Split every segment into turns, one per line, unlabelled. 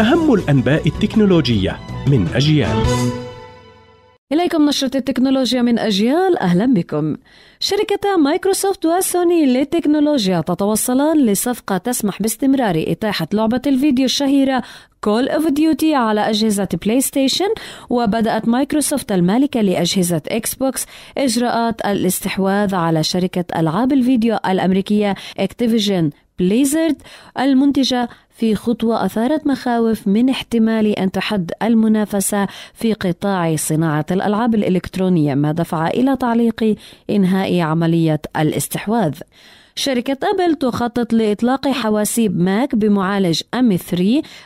أهم الأنباء التكنولوجية من أجيال إليكم نشرة التكنولوجيا من أجيال أهلا بكم شركة مايكروسوفت وسوني للتكنولوجيا تتوصلان لصفقة تسمح باستمرار إتاحة لعبة الفيديو الشهيرة كول اوف ديوتي على أجهزة بلاي ستيشن وبدأت مايكروسوفت المالكة لأجهزة إكس بوكس إجراءات الاستحواذ على شركة ألعاب الفيديو الأمريكية اكتيفيجن بليزرد المنتجة في خطوة أثارت مخاوف من احتمال أن تحد المنافسة في قطاع صناعة الألعاب الإلكترونية ما دفع إلى تعليق إنهاء عملية الاستحواذ. شركة أبل تخطط لإطلاق حواسيب ماك بمعالج M3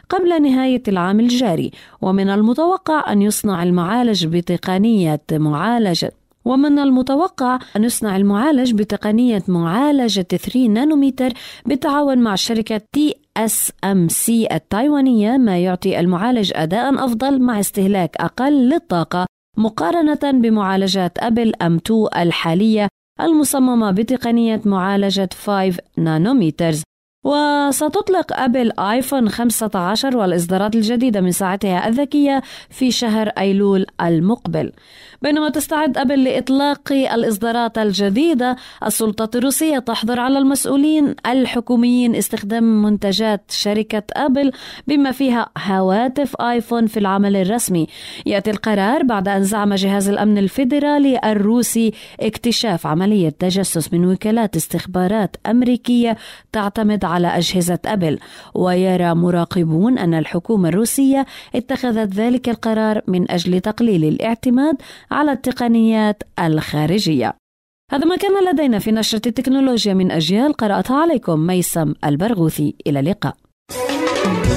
قبل نهاية العام الجاري ومن المتوقع أن يصنع المعالج بتقنية معالجة ومن المتوقع أن يصنع المعالج بتقنية معالجة 3 نانومتر بالتعاون مع شركة تي اس ام سي التايوانية ما يعطي المعالج أداء أفضل مع استهلاك أقل للطاقة مقارنة بمعالجات أبل أم 2 الحالية المصممة بتقنية معالجة 5 نانوميترز وستطلق أبل آيفون 15 والإصدارات الجديدة من ساعتها الذكية في شهر أيلول المقبل بينما تستعد أبل لإطلاق الإصدارات الجديدة السلطات الروسية تحظر على المسؤولين الحكوميين استخدام منتجات شركة أبل بما فيها هواتف آيفون في العمل الرسمي يأتي القرار بعد أن زعم جهاز الأمن الفيدرالي الروسي اكتشاف عملية تجسس من وكالات استخبارات أمريكية تعتمد على على أجهزة أبل ويرى مراقبون أن الحكومة الروسية اتخذت ذلك القرار من أجل تقليل الاعتماد على التقنيات الخارجية هذا ما كان لدينا في نشرة التكنولوجيا من أجيال قرأتها عليكم ميسم البرغوثي إلى اللقاء